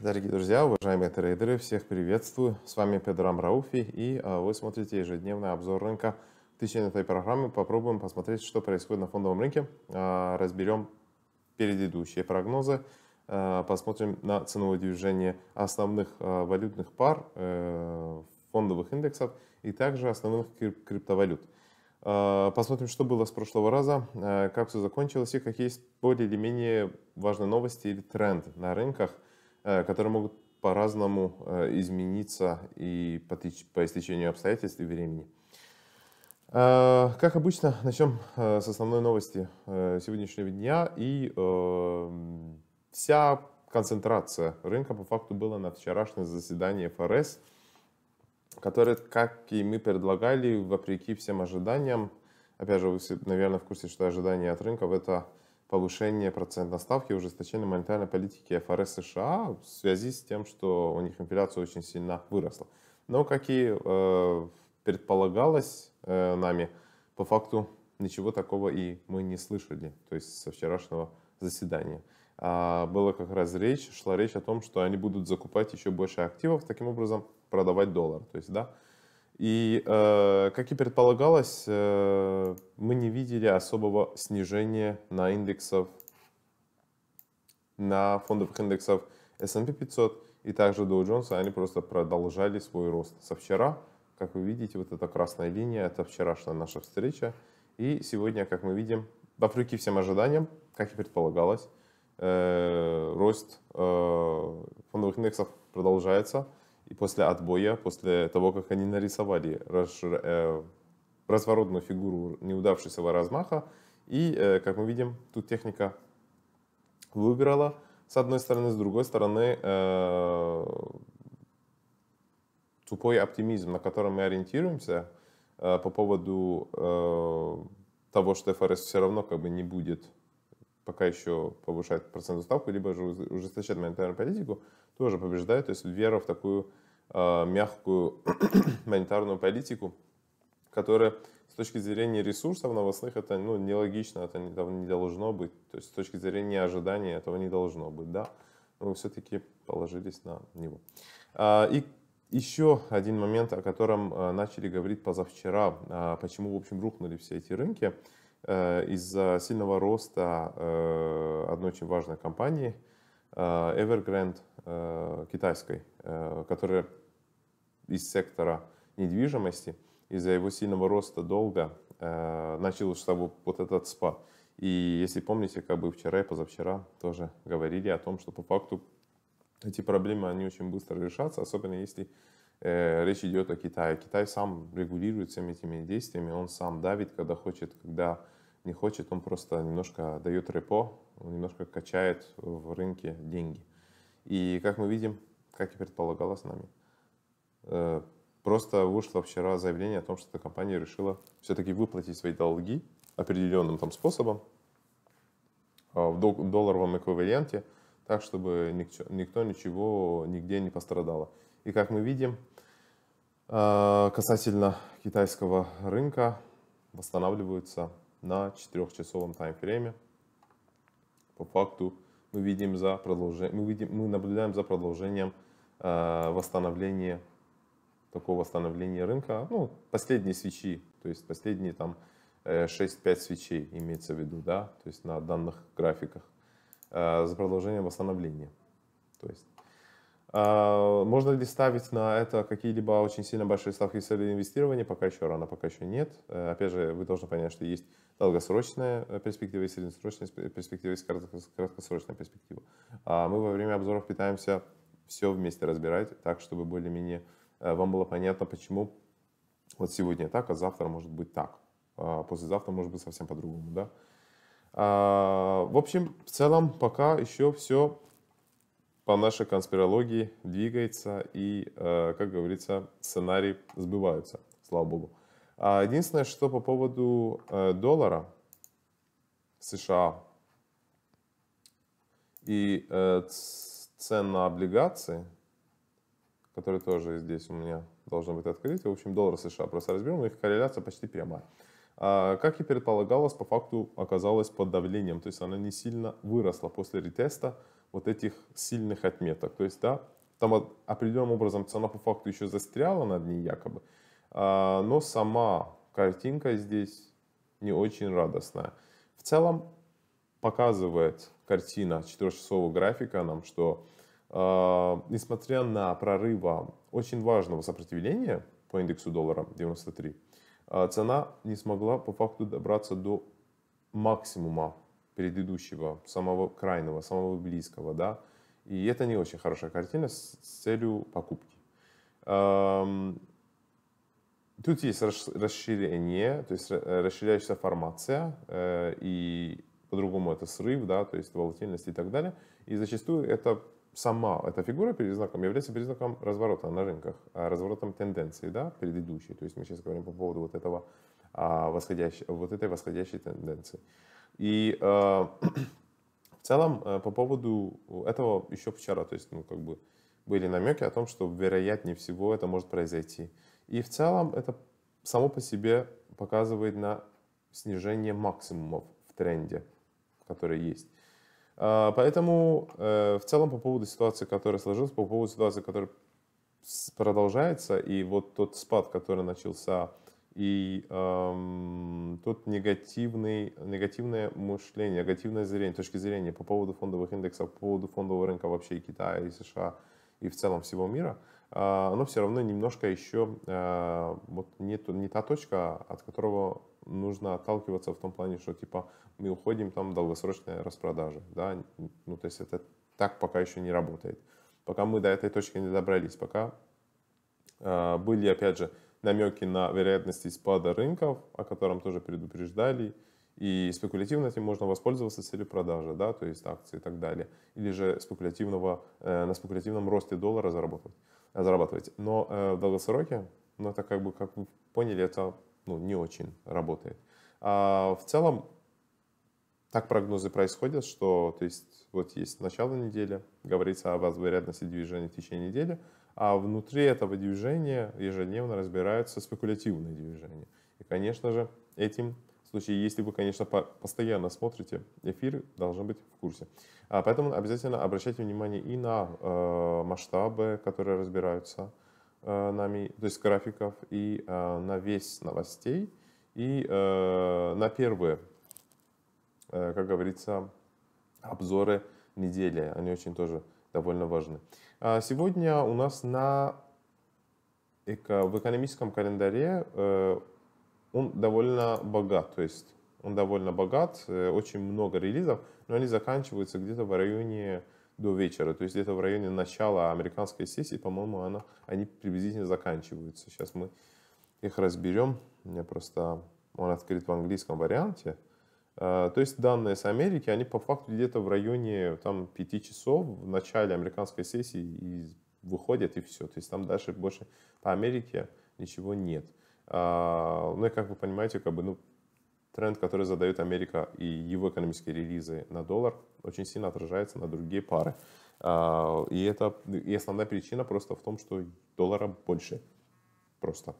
Дорогие друзья, уважаемые трейдеры, всех приветствую. С вами Педрам Рауфи и а, вы смотрите ежедневный обзор рынка. В течение этой программы попробуем посмотреть, что происходит на фондовом рынке. А, разберем предыдущие прогнозы, а, посмотрим на ценовое движение основных валютных пар, э, фондовых индексов и также основных криптовалют. Посмотрим, что было с прошлого раза, как все закончилось и какие есть более или менее важные новости или тренд на рынках – Э, которые могут по-разному э, измениться и по, истечению обстоятельств и времени. Э, как обычно, начнем с основной новости сегодняшнего дня. И вся концентрация рынка по факту была на вчерашнее заседание ФРС, которое, как и мы предлагали, вопреки всем ожиданиям, опять же, вы, наверное, в курсе, что ожидания от рынков — это повышение процентной ставки и ужесточение монетарной политики ФРС США в связи с тем, что у них инфляция очень сильно выросла. Но, как и э, предполагалось э, нами, по факту ничего такого и мы не слышали, то есть со вчерашнего заседания. А было как раз речь, шла речь о том, что они будут закупать еще больше активов, таким образом продавать доллар. То есть, да, и, э, как и предполагалось, э, мы не видели особого снижения на индексов, на фондовых индексов S&P 500 и также Dow Jones, они просто продолжали свой рост со вчера. Как вы видите, вот эта красная линия, это вчерашняя наша встреча. И сегодня, как мы видим, вопреки всем ожиданиям, как и предполагалось, э, рост э, фондовых индексов продолжается. И после отбоя, после того, как они нарисовали э, разворотную фигуру неудавшегося размаха, и, э, как мы видим, тут техника выиграла. с одной стороны, с другой стороны, э, тупой оптимизм, на котором мы ориентируемся по поводу того, что ФРС все равно как бы не будет пока еще повышает процентную ставку, либо же ужесточает монетарную политику, тоже побеждает. То есть вера в такую э, мягкую монетарную политику, которая с точки зрения ресурсов новостных это ну, нелогично, это не, не должно быть. То есть с точки зрения ожидания этого не должно быть, да. Но мы все-таки положились на него. А, и еще один момент, о котором а, начали говорить позавчера, а, почему, в общем, рухнули все эти рынки – Э, из-за сильного роста э, одной очень важной компании э, Evergrande китайской, которая из сектора недвижимости из-за его сильного роста долга начался вот этот спад. И если помните, как бы вчера и позавчера тоже говорили о том, что по факту эти проблемы, они очень быстро решатся, особенно если Э, речь идет о Китае. Китай сам регулирует всеми этими действиями, он сам давит, когда хочет, когда не хочет, он просто немножко дает репо, он немножко качает в рынке деньги. И как мы видим, как и предполагалось нами, э, просто вышло вчера заявление о том, что эта компания решила все-таки выплатить свои долги определенным там способом э, в долларовом эквиваленте, так, чтобы никто ничего нигде не пострадало. И как мы видим, Э, касательно китайского рынка восстанавливаются на 4-часовом таймфрейме. По факту мы видим за продолжение, мы, видим, мы наблюдаем за продолжением э, восстановления такого восстановления рынка. Ну, последние свечи, то есть последние там 6-5 э, свечей имеется в виду, да, то есть на данных графиках э, за продолжением восстановления. То есть а, можно ли ставить на это какие-либо очень сильно большие ставки цели инвестирования? Пока еще рано, пока еще нет. Э, опять же, вы должны понять, что есть долгосрочная э, э, перспектива, есть среднесрочная перспектива, есть краткосрочная перспектива. А мы во время обзоров пытаемся все вместе разбирать, так, чтобы более-менее вам было понятно, почему вот сегодня так, а завтра может быть так. А послезавтра может быть совсем по-другому, да? А, в общем, в целом пока еще все по нашей конспирологии двигается и, э, как говорится, сценарии сбываются, слава богу. А единственное, что по поводу э, доллара США и э, цен на облигации, которые тоже здесь у меня должны быть открыты, в общем, доллар США просто разберем, их корреляция почти прямая. А, как и предполагалось, по факту оказалась под давлением, то есть она не сильно выросла после ретеста, вот этих сильных отметок. То есть, да, там определенным образом цена по факту еще застряла над ней якобы, а, но сама картинка здесь не очень радостная. В целом показывает картина 4-часового графика нам, что а, несмотря на прорыва очень важного сопротивления по индексу доллара 93, а, цена не смогла по факту добраться до максимума предыдущего, самого крайнего самого близкого, да, и это не очень хорошая картина с, целью покупки. Тут есть расширение, то есть расширяющаяся формация, э, и по-другому это срыв, да, то есть волатильность и так далее. И зачастую это сама эта фигура перед знаком является признаком разворота на рынках, а разворотом тенденции, да, предыдущей. То есть мы сейчас говорим по поводу вот этого а, восходящей, вот этой восходящей тенденции. И э, в целом э, по поводу этого еще вчера, то есть, ну, как бы были намеки о том, что вероятнее всего это может произойти. И в целом это само по себе показывает на снижение максимумов в тренде, который есть. Э, поэтому э, в целом по поводу ситуации, которая сложилась, по поводу ситуации, которая продолжается, и вот тот спад, который начался и эм, тут негативный, негативное мышление, негативное зрение, точки зрения по поводу фондовых индексов, по поводу фондового рынка вообще и Китая, и США, и в целом всего мира, э, оно все равно немножко еще э, а, вот не, не та точка, от которого нужно отталкиваться в том плане, что типа мы уходим там долгосрочные распродажи, да, ну то есть это так пока еще не работает. Пока мы до этой точки не добрались, пока э, были опять же намеки на вероятность спада рынков, о котором тоже предупреждали, и спекулятивно этим можно воспользоваться с целью продажи, да, то есть акции и так далее, или же спекулятивного, э, на спекулятивном росте доллара зарабатывать, э, зарабатывать. Но э, в долгосроке, ну это как бы, как вы поняли, это ну, не очень работает. А в целом так прогнозы происходят, что то есть, вот есть начало недели, говорится о вероятности движения в течение недели, а внутри этого движения ежедневно разбираются спекулятивные движения. И, конечно же, этим в случае, если вы, конечно, постоянно смотрите эфир, должны быть в курсе. А поэтому обязательно обращайте внимание и на э, масштабы, которые разбираются э, нами, то есть графиков, и э, на весь новостей, и э, на первые, э, как говорится, обзоры недели. Они очень тоже довольно важны. А, сегодня у нас на в экономическом календаре э, он довольно богат, то есть он довольно богат, э, очень много релизов, но они заканчиваются где-то в районе до вечера, то есть где-то в районе начала американской сессии, по-моему, она, они приблизительно заканчиваются. Сейчас мы их разберем. У меня просто он открыт в английском варианте. А, то есть данные с Америки, они по факту где-то в районе там, 5 часов в начале американской сессии и выходят и все. То есть там дальше больше по Америке ничего нет. А, ну и как вы понимаете, как бы, ну, тренд, который задает Америка и его экономические релизы на доллар, очень сильно отражается на другие пары. А, и, это, и основная причина просто в том, что доллара больше просто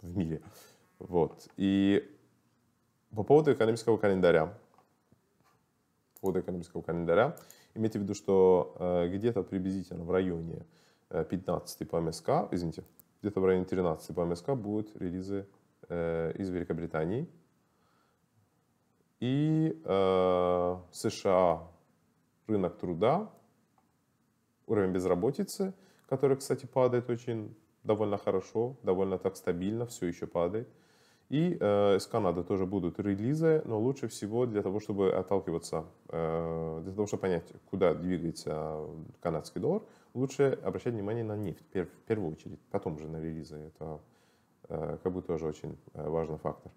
в мире. Вот. И по поводу экономического календаря. По поводу экономического календаря. Имейте в виду, что э, где-то приблизительно в районе 15 э, по МСК, извините, где-то в районе 13 по МСК будут релизы э, из Великобритании. И э, США рынок труда, уровень безработицы, который, кстати, падает очень довольно хорошо, довольно так стабильно, все еще падает – и э, из Канады тоже будут релизы, но лучше всего для того, чтобы отталкиваться, э, для того, чтобы понять, куда двигается э, канадский доллар, лучше обращать внимание на нефть пер, в первую очередь, потом уже на релизы. Это э, как бы тоже очень э, важный фактор.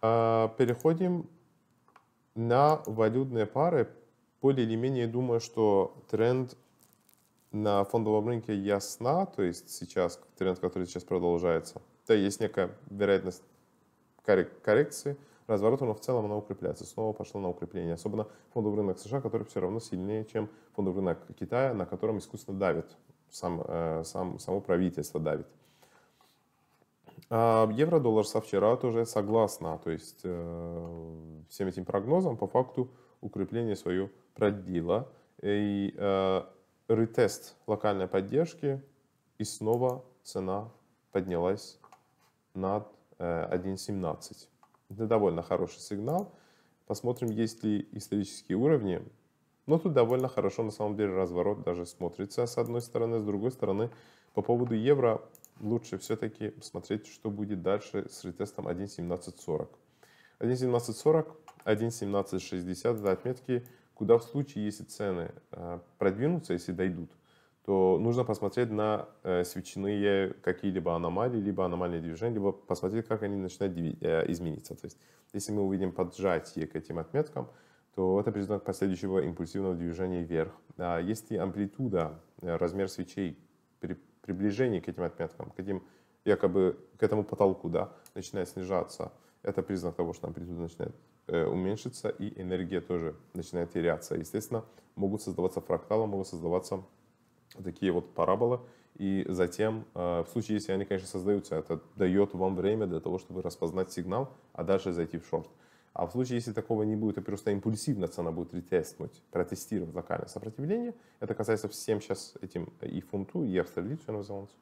А, переходим на валютные пары более или менее думаю, что тренд на фондовом рынке ясна, то есть сейчас тренд, который сейчас продолжается. Да, есть некая вероятность коррекции, разворота, но в целом она укрепляется, снова пошла на укрепление. Особенно фондовый рынок США, который все равно сильнее, чем фондовый рынок Китая, на котором искусственно давит, сам, э, сам, само правительство давит. А, евро-доллар со вчера тоже согласно, то есть э, всем этим прогнозам по факту укрепление свое продлила. И э, ретест локальной поддержки, и снова цена поднялась над э, 1.17. Это довольно хороший сигнал. Посмотрим, есть ли исторические уровни. Но тут довольно хорошо, на самом деле, разворот даже смотрится с одной стороны. С другой стороны, по поводу евро лучше все-таки смотреть, что будет дальше с ретестом 1.1740. 1.1740 1.1760 это отметки, куда в случае, если цены э, продвинутся, если дойдут, то нужно посмотреть на э, свечные какие-либо аномалии, либо аномальные движения, либо посмотреть, как они начинают э, измениться. То есть, если мы увидим поджатие к этим отметкам, то это признак последующего импульсивного движения вверх. А если амплитуда, размер свечей при приближении к этим отметкам, к этим якобы к этому потолку, да, начинает снижаться, это признак того, что амплитуда начинает Э, уменьшится, и энергия тоже начинает теряться. Естественно, могут создаваться фракталы, могут создаваться такие вот параболы, и затем, э, в случае, если они, конечно, создаются, это дает вам время для того, чтобы распознать сигнал, а дальше зайти в шорт. А в случае, если такого не будет, и просто импульсивно цена будет ретестнуть, протестировать локальное сопротивление, это касается всем сейчас этим э, и фунту, и австралийцу, и новозеландцу,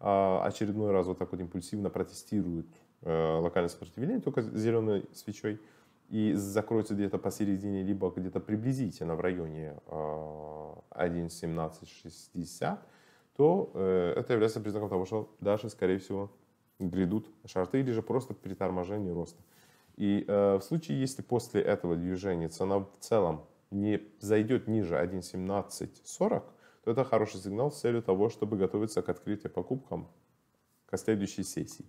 очередной раз вот так вот импульсивно протестируют локальное сопротивление, только зеленой свечой – и закроется где-то посередине, либо где-то приблизительно в районе 1.1760, э, то э, это является признаком того, что дальше, скорее всего, грядут шарты или же просто при роста. И э, в случае, если после этого движения цена в целом не зайдет ниже 1.1740, то это хороший сигнал с целью того, чтобы готовиться к открытию покупкам к следующей сессии.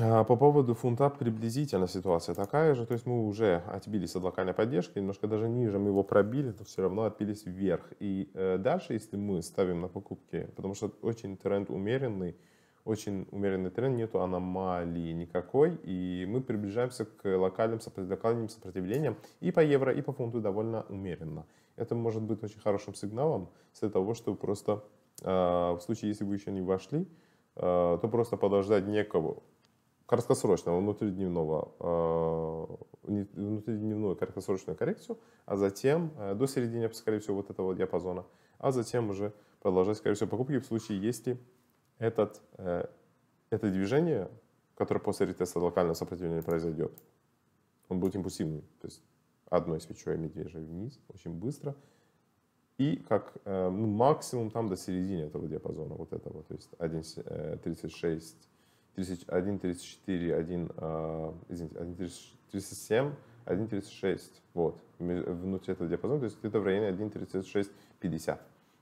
А, по поводу фунта приблизительно ситуация такая же. То есть мы уже отбились от локальной поддержки, немножко даже ниже мы его пробили, но все равно отбились вверх. И э, дальше, если мы ставим на покупки, потому что очень тренд умеренный, очень умеренный тренд, нету аномалии никакой, и мы приближаемся к локальным, локальным сопротивлениям и по евро, и по фунту довольно умеренно. Это может быть очень хорошим сигналом с того, что просто а, в случае, если вы еще не вошли, а, то просто подождать некого краткосрочного внутридневного, э, внутридневную краткосрочную коррекцию, а затем э, до середины, скорее всего, вот этого диапазона, а затем уже продолжать, скорее всего, покупки в случае, если этот, э, это движение, которое после ретеста локального сопротивления произойдет, он будет импульсивным, то есть одной свечой медвежьей вниз, очень быстро, и как ну, максимум там до середины этого диапазона, вот этого, то есть 1.36 1.34, 1.37, 1.36. Вот, внутри этого диапазона, то есть это в районе 1.36.50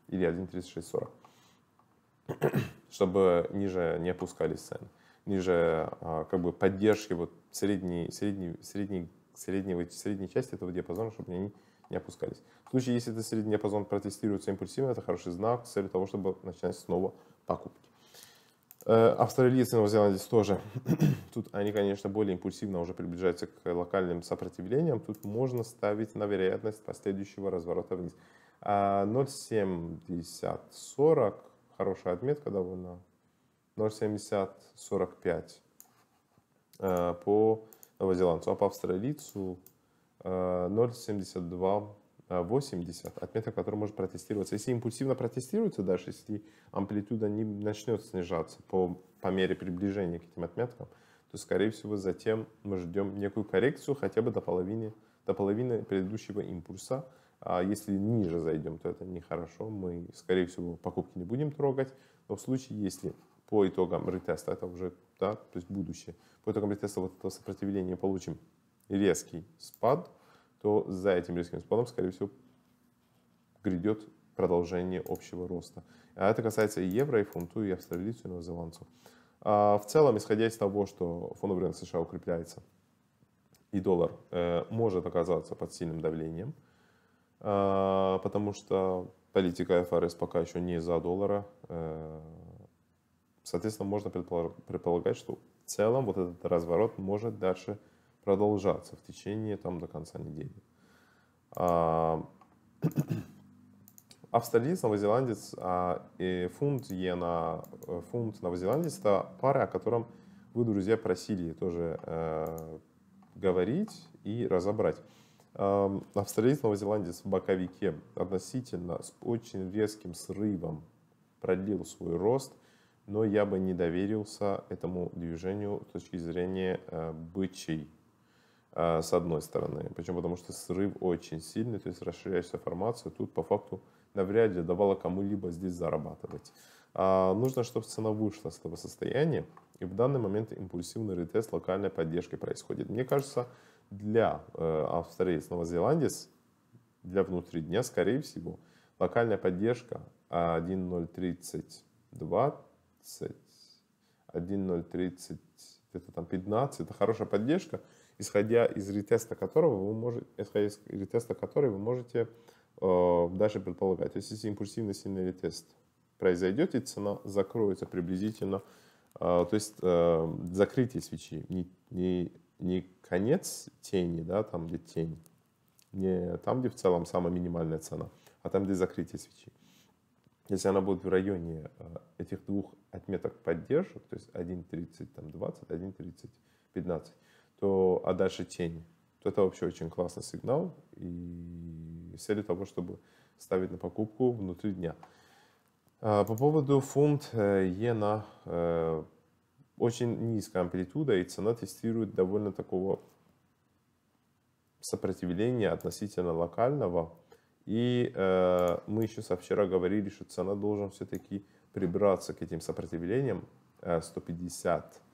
или 1.36.40, чтобы ниже не опускались цены. Ниже а, как бы поддержки вот средней, средней, средней, среднего, средней части этого диапазона, чтобы они не опускались. В случае, если этот средний диапазон протестируется импульсивно, это хороший знак с целью того, чтобы начинать снова покупки. Э, австралийцы и новозеландец тоже. Тут они, конечно, более импульсивно уже приближаются к локальным сопротивлениям. Тут можно ставить на вероятность последующего разворота вниз. 0,70-40, а, хорошая отметка довольно. 0,70-45 э, по новозеландцу, а по австралийцу 0,72 э, 80, отметка, которая может протестироваться. Если импульсивно протестируется дальше, если амплитуда не начнет снижаться по, по мере приближения к этим отметкам, то, скорее всего, затем мы ждем некую коррекцию хотя бы до половины, до половины предыдущего импульса. А если ниже зайдем, то это нехорошо. Мы, скорее всего, покупки не будем трогать. Но в случае, если по итогам ретеста, это уже да, то есть будущее, по итогам ретеста вот этого сопротивления получим резкий спад – то за этим резким спадом, скорее всего, грядет продолжение общего роста. А это касается и евро, и фунту, и австралийцу, и новозеландцу. А в целом, исходя из того, что фондовый рынок США укрепляется, и доллар э, может оказаться под сильным давлением, э, потому что политика ФРС пока еще не за доллара. Э, соответственно, можно предполагать, что в целом вот этот разворот может дальше продолжаться в течение там, до конца недели. А, австралиец, новозеландец а, и фунт иена, э, фунт новозеландец – это пара, о котором вы, друзья, просили тоже э, говорить и разобрать. Э, австралиец, новозеландец в боковике относительно с очень резким срывом продлил свой рост, но я бы не доверился этому движению с точки зрения э, бычьей а, с одной стороны. Почему? Потому что срыв очень сильный, то есть расширяешься формацию, тут по факту навряд ли давало кому-либо здесь зарабатывать. А нужно, чтобы цена вышла с этого состояния, и в данный момент импульсивный ретест локальной поддержки происходит. Мне кажется, для э, австралиец, новозеландец, для внутри дня, скорее всего, локальная поддержка 1.0320, 1.030, где-то там 15, это хорошая поддержка – исходя из ретеста которого вы можете, исходя из ретеста который вы можете э, дальше предполагать. То есть, если импульсивный сильный ретест произойдет, и цена закроется приблизительно, э, то есть э, закрытие свечи, не, не, не конец тени, да, там, где тень, не там, где в целом самая минимальная цена, а там, где закрытие свечи. Если она будет в районе э, этих двух отметок поддержек, то есть 1.30, там 20, 1.30, 15, то, а дальше тень. Это вообще очень классный сигнал и с целью того, чтобы ставить на покупку внутри дня. А, по поводу фунт э, иена, э, очень низкая амплитуда и цена тестирует довольно такого сопротивления относительно локального. И э, мы еще со вчера говорили, что цена должен все-таки прибраться к этим сопротивлениям 150 э,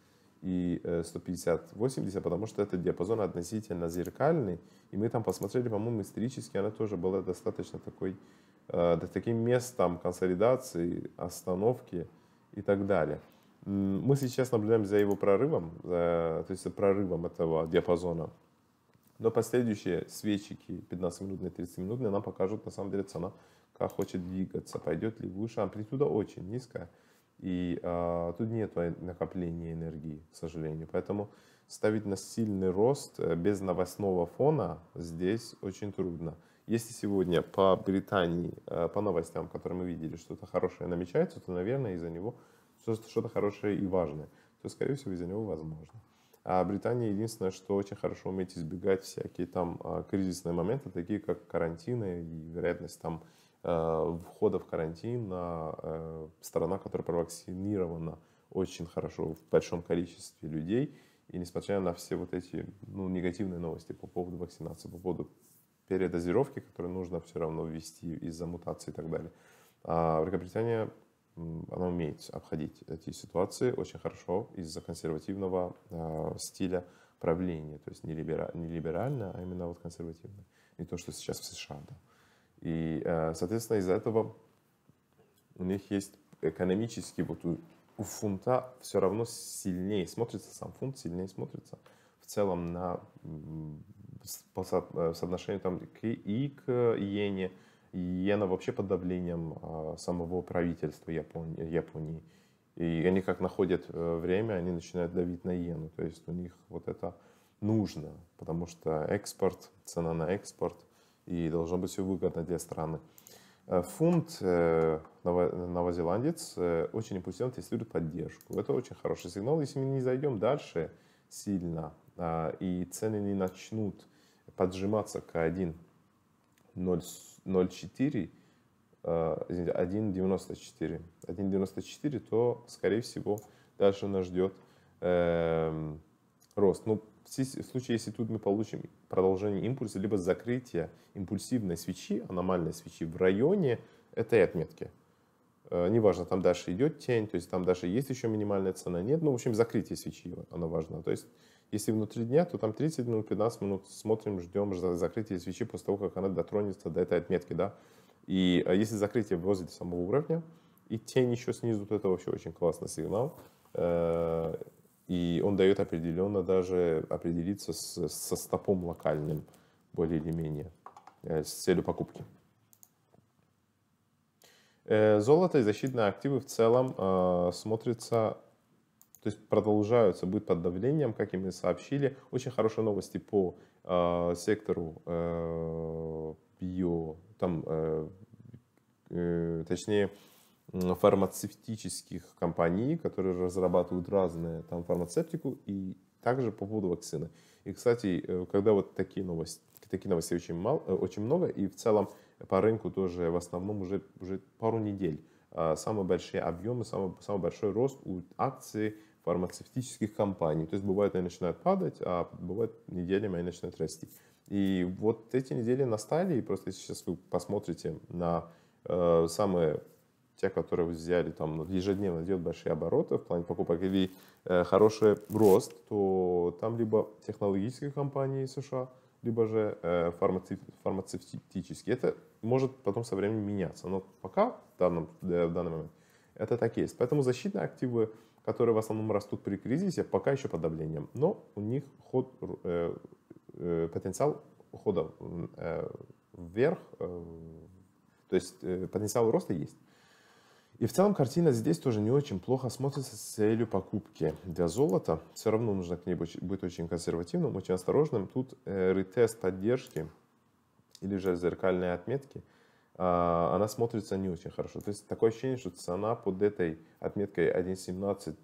и 150-80, э, потому что это диапазон относительно зеркальный, и мы там посмотрели, по-моему, исторически она тоже была достаточно такой, э, таким местом консолидации, остановки и так далее. Мы сейчас наблюдаем за его прорывом, за, то есть за прорывом этого диапазона. Но последующие свечики 15-минутные, 30-минутные нам покажут, на самом деле, цена как хочет двигаться, пойдет ли выше. Амплитуда очень низкая. И а, тут нет накопления энергии, к сожалению. Поэтому ставить на сильный рост э, без новостного фона здесь очень трудно. Если сегодня по Британии, э, по новостям, которые мы видели, что-то хорошее намечается, то, наверное, из-за него что-то хорошее и важное. То, скорее всего, из-за него возможно. А Британия единственное, что очень хорошо умеет избегать всякие там а, кризисные моменты, такие как карантины и вероятность там Э, входа в карантин а, э, страна, которая провакцинирована очень хорошо в большом количестве людей. И несмотря на все вот эти ну, негативные новости по поводу вакцинации, по поводу передозировки, которую нужно все равно ввести из-за мутации и так далее, а Великобритания она умеет обходить эти ситуации очень хорошо из-за консервативного а, стиля правления, то есть не, либерально, а именно вот консервативно. не то, что сейчас в США. Да. И, э, соответственно, из-за этого у них есть экономически, вот у, у фунта все равно сильнее смотрится, сам фунт сильнее смотрится в целом на по э, соотношению там к, и к иене, иена вообще под давлением э, самого правительства Японии, Японии. И они как находят время, они начинают давить на иену. То есть у них вот это нужно, потому что экспорт, цена на экспорт – и должно быть все выгодно для страны. Э, фунт э, новозеландец э, очень импульсивно тестирует поддержку. Это очень хороший сигнал. Если мы не зайдем дальше сильно а, и цены не начнут поджиматься к 1.04, 1.94, 1.94, то, скорее всего, дальше нас ждет эм, рост. Ну, в случае, если тут мы получим продолжение импульса, либо закрытие импульсивной свечи, аномальной свечи в районе этой отметки. Э, неважно, там дальше идет тень, то есть там даже есть еще минимальная цена, нет. Ну, в общем, закрытие свечи, оно важно. То есть, если внутри дня, то там 30 минут, 15 минут смотрим, ждем закрытие свечи после того, как она дотронется до этой отметки, да. И э, если закрытие возле самого уровня, и тень еще снизу, то это вообще очень классный сигнал э, и он дает определенно даже определиться с, со стопом локальным, более или менее, э, с целью покупки. Э, золото и защитные активы в целом э, смотрятся, то есть продолжаются, будет под давлением, как и мы сообщили. Очень хорошие новости по э, сектору э, био, там, э, э, точнее, фармацевтических компаний, которые разрабатывают разные там фармацевтику и также по поводу вакцины. И, кстати, э, когда вот такие новости, такие новости очень, мало, э, очень много, и в целом по рынку тоже в основном уже, уже пару недель а, самые большие объемы, самый, самый большой рост у акций фармацевтических компаний. То есть бывает они начинают падать, а бывает неделями они начинают расти. И вот эти недели настали, и просто если сейчас вы посмотрите на э, самые те, которые взяли там ну, ежедневно делают большие обороты в плане покупок или э, хороший рост, то там либо технологические компании США, либо же э, фармацев, фармацевтические. Это может потом со временем меняться, но пока в, данном, э, в данный момент это так есть. Поэтому защитные активы, которые в основном растут при кризисе, пока еще под давлением, но у них ход, э, э потенциал ухода э, вверх, э, то есть э, потенциал роста есть. И в целом картина здесь тоже не очень плохо смотрится с целью покупки. Для золота все равно нужно к ней быть очень консервативным, очень осторожным. Тут э, ретест поддержки или же зеркальные отметки, а, она смотрится не очень хорошо. То есть такое ощущение, что цена под этой отметкой 1.17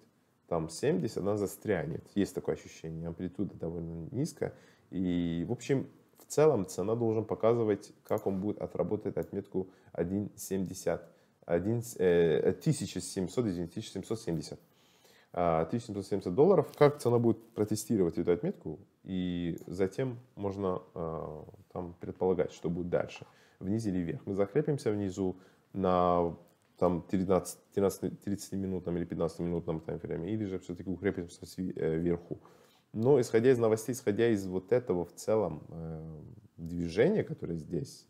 там 70, она застрянет. Есть такое ощущение. Амплитуда довольно низкая. И, в общем, в целом цена должен показывать, как он будет отработать отметку 1.75. 1700, э, э, извините, 1770. 1770 а, долларов. Как цена будет протестировать эту отметку, и затем можно а, там предполагать, что будет дальше, вниз или вверх. Мы закрепимся внизу на там 13, 13, 30-минутном или 15-минутном таймфрейме, или же все-таки укрепимся э, вверху. Но исходя из новостей, исходя из вот этого в целом движения, которое здесь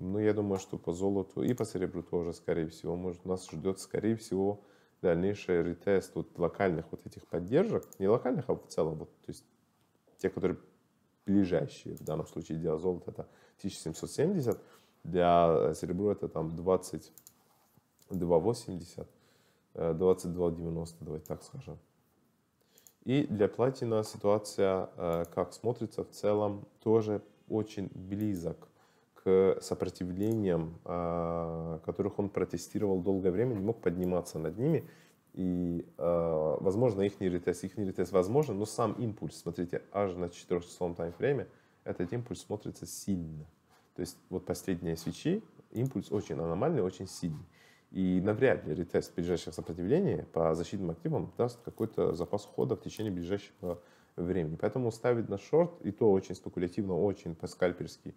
ну, я думаю, что по золоту и по серебру тоже, скорее всего, может, нас ждет, скорее всего, дальнейший ретест вот локальных вот этих поддержек, не локальных, а в целом, вот, то есть те, которые ближайшие, в данном случае для золота это 1770, для серебра это там 22,80, 22,90, э, давайте так скажем. И для платина ситуация, э, как смотрится в целом, тоже очень близок к сопротивлениям, а, которых он протестировал долгое время, не мог подниматься над ними. И, а, возможно, их не ретест, их не ретест возможно, но сам импульс, смотрите, аж на 4-часовом таймфрейме, этот импульс смотрится сильно. То есть вот последние свечи, импульс очень аномальный, очень сильный. И навряд ли ретест ближайших сопротивлений по защитным активам даст какой-то запас хода в течение ближайшего времени. Поэтому ставить на шорт, и то очень спекулятивно, очень по-скальперски,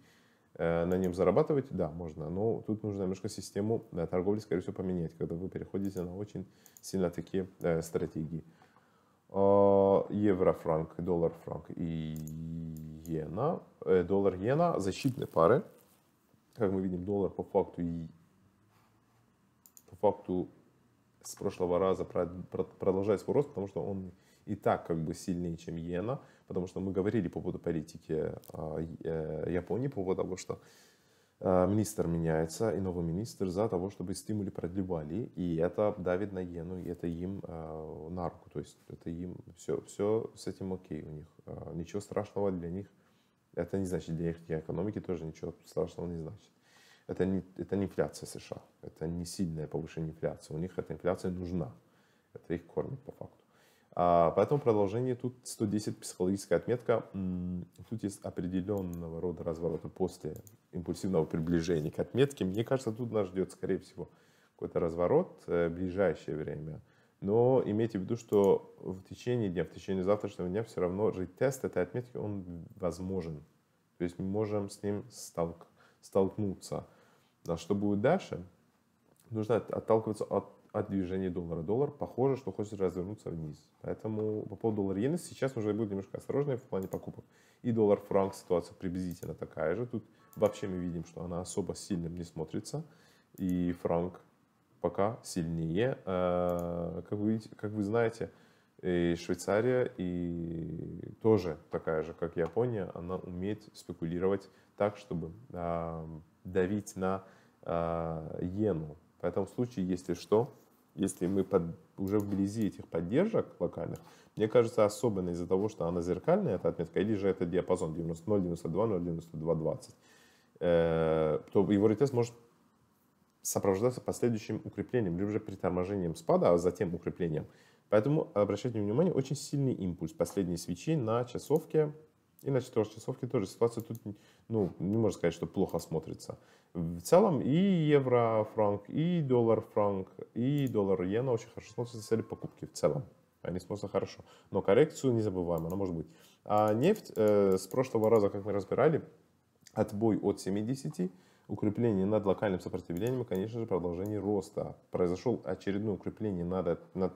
Э, на нем зарабатывать, да, можно, но тут нужно немножко систему э, торговли, скорее всего, поменять, когда вы переходите на очень сильно такие э, стратегии. А, евро, франк, доллар, франк и иена. Доллар, иена, защитные пары. Как мы видим, доллар по факту и по факту с прошлого раза продолжает свой рост, потому что он и так как бы сильнее, чем иена потому что мы говорили по поводу политики а, э, Японии, по поводу того, что а, министр меняется, и новый министр за того, чтобы стимули продлевали, и это давит на иену, и это им а, на руку, то есть это им все, все с этим окей у них, ничего страшного для них, это не значит для их экономики тоже ничего страшного не значит. Это не, это не инфляция США, это не сильное повышение инфляции, у них эта инфляция нужна, это их кормит по факту. А, поэтому продолжение тут 110 психологическая отметка. Тут есть определенного рода разворота после импульсивного приближения к отметке. Мне кажется, тут нас ждет, скорее всего, какой-то разворот э, в ближайшее время. Но имейте в виду, что в течение дня, в течение завтрашнего дня все равно тест этой отметки, он возможен. То есть мы можем с ним столк, столкнуться. А что будет дальше? Нужно отталкиваться от от движения доллара. Доллар, похоже, что хочет развернуться вниз. Поэтому по поводу доллара иена сейчас уже будет немножко осторожнее в плане покупок. И доллар-франк ситуация приблизительно такая же. Тут вообще мы видим, что она особо сильным не смотрится. И франк пока сильнее. А, как вы, видите, как вы знаете, и э, Швейцария, и тоже такая же, как Япония, она умеет спекулировать так, чтобы давить на а, иену. Поэтому в случае, если что, если мы под, уже вблизи этих поддержек локальных, мне кажется, особенно из-за того, что она зеркальная, эта отметка, или же это диапазон 0,92, 0,92,20, э, то его ретест может сопровождаться последующим укреплением, либо же приторможением спада, а затем укреплением. Поэтому обращайте внимание, очень сильный импульс последней свечи на часовке и на четырехчасовке тоже ситуация тут, ну, не можно сказать, что плохо смотрится. В целом и евро-франк, и доллар-франк, и доллар-иена очень хорошо смотрятся с целью покупки в целом. Они смотрятся хорошо. Но коррекцию не забываем, она может быть. А нефть э, с прошлого раза, как мы разбирали, отбой от 70, укрепление над локальным сопротивлением и, конечно же, продолжение роста. Произошел очередное укрепление над, над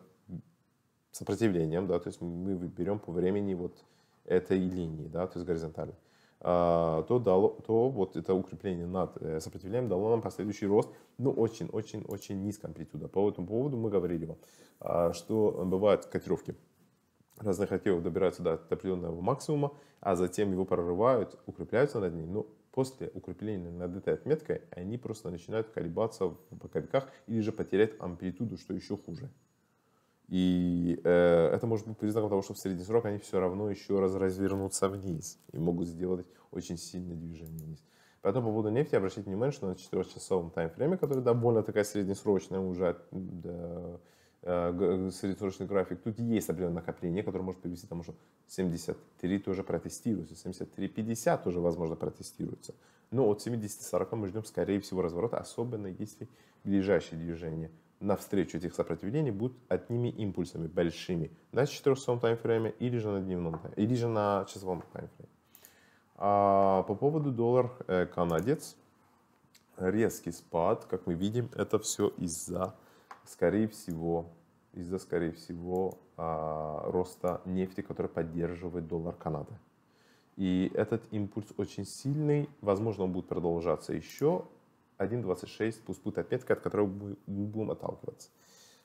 сопротивлением, да, то есть мы берем по времени вот этой линии, да, то есть горизонтально. А, то, дало, то вот это укрепление над э, сопротивлением дало нам последующий рост, но ну, очень-очень-очень низкая амплитуда. По этому поводу мы говорили вам, а, что бывают котировки разных активов добираются до определенного максимума, а затем его прорывают, укрепляются над ним, но после укрепления над этой отметкой они просто начинают колебаться в боковиках или же потерять амплитуду, что еще хуже. И э, это может быть признаком того, что в средний срок они все равно еще раз развернутся вниз и могут сделать очень сильное движение вниз. Поэтому по поводу нефти обращайте внимание, что на 4-часовом таймфрейме, который довольно такая среднесрочная уже да, э, э, среднесрочный график, тут есть определенное накопление, которое может привести к тому, что 73 тоже протестируется, 73-50 тоже, возможно, протестируется. Но от 70-40 мы ждем, скорее всего, разворота, особенно если ближайшее движение навстречу этих сопротивлений будут одними импульсами большими на 4-часовом таймфрейме или же на дневном или же на часовом таймфрейме. А по поводу доллар э, канадец, резкий спад, как мы видим, это все из-за, скорее всего, из-за, скорее всего, а, роста нефти, который поддерживает доллар Канады. И этот импульс очень сильный, возможно, он будет продолжаться еще, 1.26 Пуспут отметка, от которой мы будем отталкиваться.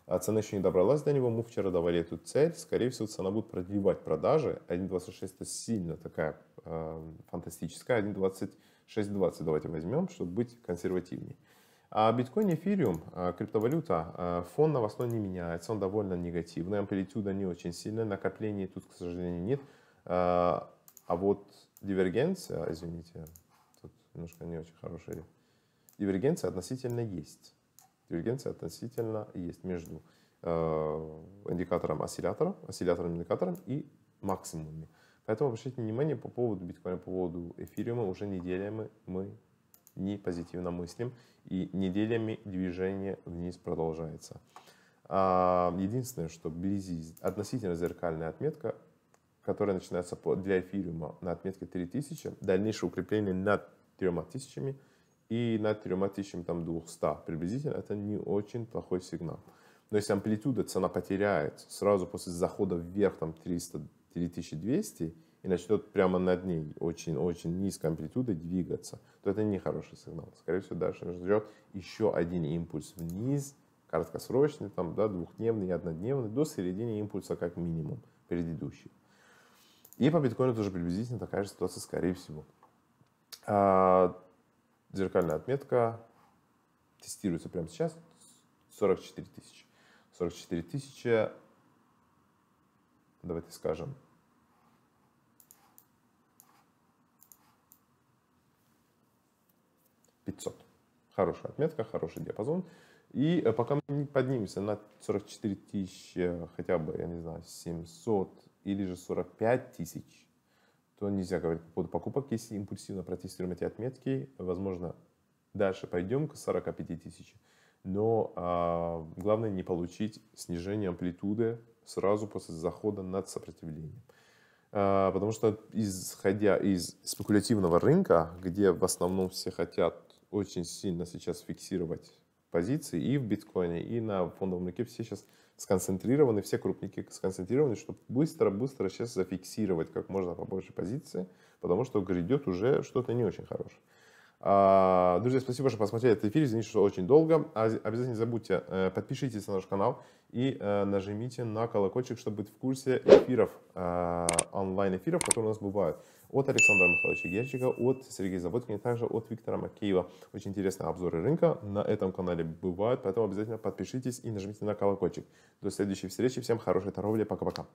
А цена еще не добралась до него, мы вчера давали эту цель. Скорее всего, цена будет продлевать продажи. 1.26 это сильно такая э, фантастическая. 1.26.20 давайте возьмем, чтобы быть консервативнее. А биткоин, эфириум, э, криптовалюта, э, фон новостной не меняется, он довольно негативный, амплитуда не очень сильная, накоплений тут, к сожалению, нет. Э, а вот дивергенция, извините, тут немножко не очень хорошая дивергенция относительно есть. Дивергенция относительно есть между э, индикатором осциллятора, осциллятором индикатором и максимумами. Поэтому обращайте внимание по поводу биткоина, по поводу эфириума уже неделями мы не позитивно мыслим и неделями движение вниз продолжается. А, единственное, что близи относительно зеркальная отметка, которая начинается для эфириума на отметке 3000, дальнейшее укрепление над 3000 и над 3000 там 200 приблизительно, это не очень плохой сигнал. Но если амплитуда цена потеряет сразу после захода вверх там 300-3200 и начнет прямо над ней очень-очень низкой амплитуда двигаться, то это не хороший сигнал. Скорее всего, дальше ждет еще один импульс вниз, краткосрочный, там, да, двухдневный, и однодневный, до середины импульса как минимум предыдущий. И по биткоину тоже приблизительно такая же ситуация, скорее всего. А, Зеркальная отметка тестируется прямо сейчас 44 тысячи. 44 тысячи, давайте скажем, пятьсот. Хорошая отметка, хороший диапазон. И э, пока мы не поднимемся на 44 тысячи, хотя бы, я не знаю, 700 или же 45 тысяч, то нельзя говорить по поводу покупок. Если импульсивно протестируем эти отметки, возможно, дальше пойдем к 45 тысяч. Но а, главное не получить снижение амплитуды сразу после захода над сопротивлением. А, потому что, исходя из спекулятивного рынка, где в основном все хотят очень сильно сейчас фиксировать позиции и в биткоине, и на фондовом рынке, все сейчас сконцентрированы, все крупники сконцентрированы, чтобы быстро-быстро сейчас зафиксировать как можно побольше позиции, потому что грядет уже что-то не очень хорошее. А, друзья, спасибо, что посмотрели этот эфир. Извините, что очень долго. Обязательно не забудьте, э, подпишитесь на наш канал и э, нажмите на колокольчик, чтобы быть в курсе эфиров, а, онлайн-эфиров, которые у нас бывают. От Александра Михайловича Герчика, от Сергея Заводкина, также от Виктора Макеева. Очень интересные обзоры рынка на этом канале бывают, поэтому обязательно подпишитесь и нажмите на колокольчик. До следующей встречи. Всем хорошей торговли. Пока-пока.